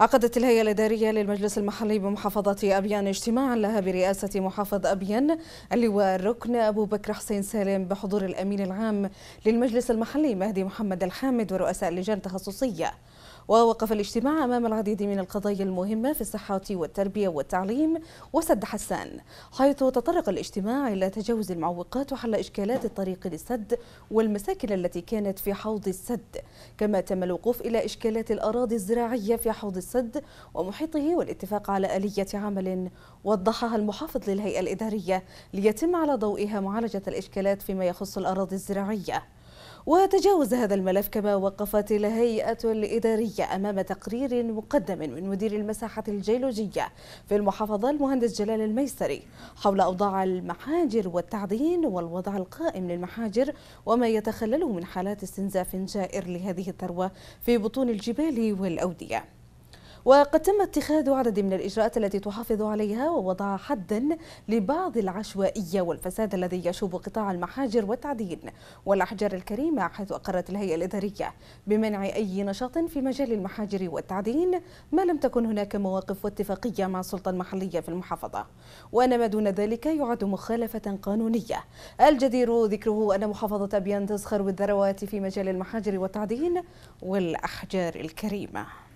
عقدت الهيئة الإدارية للمجلس المحلي بمحافظة أبيان اجتماعا لها برئاسة محافظ أبيان اللواء الركن أبو بكر حسين سالم بحضور الأمين العام للمجلس المحلي مهدي محمد الحامد ورؤساء لجان تخصصية ووقف الاجتماع أمام العديد من القضايا المهمة في الصحة والتربية والتعليم وسد حسان حيث تطرق الاجتماع إلى تجاوز المعوقات وحل إشكالات الطريق للسد والمساكن التي كانت في حوض السد كما تم الوقوف إلى إشكالات الأراضي الزراعية في حوض السد السد ومحيطه والاتفاق على آلية عمل وضحها المحافظ للهيئة الإدارية ليتم على ضوئها معالجة الإشكالات فيما يخص الأراضي الزراعية وتجاوز هذا الملف كما وقفت الهيئة الإدارية أمام تقرير مقدم من مدير المساحة الجيولوجية في المحافظة المهندس جلال الميسري حول أوضاع المحاجر والتعدين والوضع القائم للمحاجر وما يتخلله من حالات استنزاف جائر لهذه الثروة في بطون الجبال والأودية وقد تم اتخاذ عدد من الإجراءات التي تحافظ عليها ووضع حدا لبعض العشوائية والفساد الذي يشوب قطاع المحاجر والتعدين والأحجار الكريمة حيث أقرت الهيئة الإدارية بمنع أي نشاط في مجال المحاجر والتعدين ما لم تكن هناك مواقف واتفاقية مع السلطة المحلية في المحافظة وأن ما دون ذلك يعد مخالفة قانونية الجدير ذكره أن محافظة أبيان تزخر بالذروات في مجال المحاجر والتعدين والأحجار الكريمة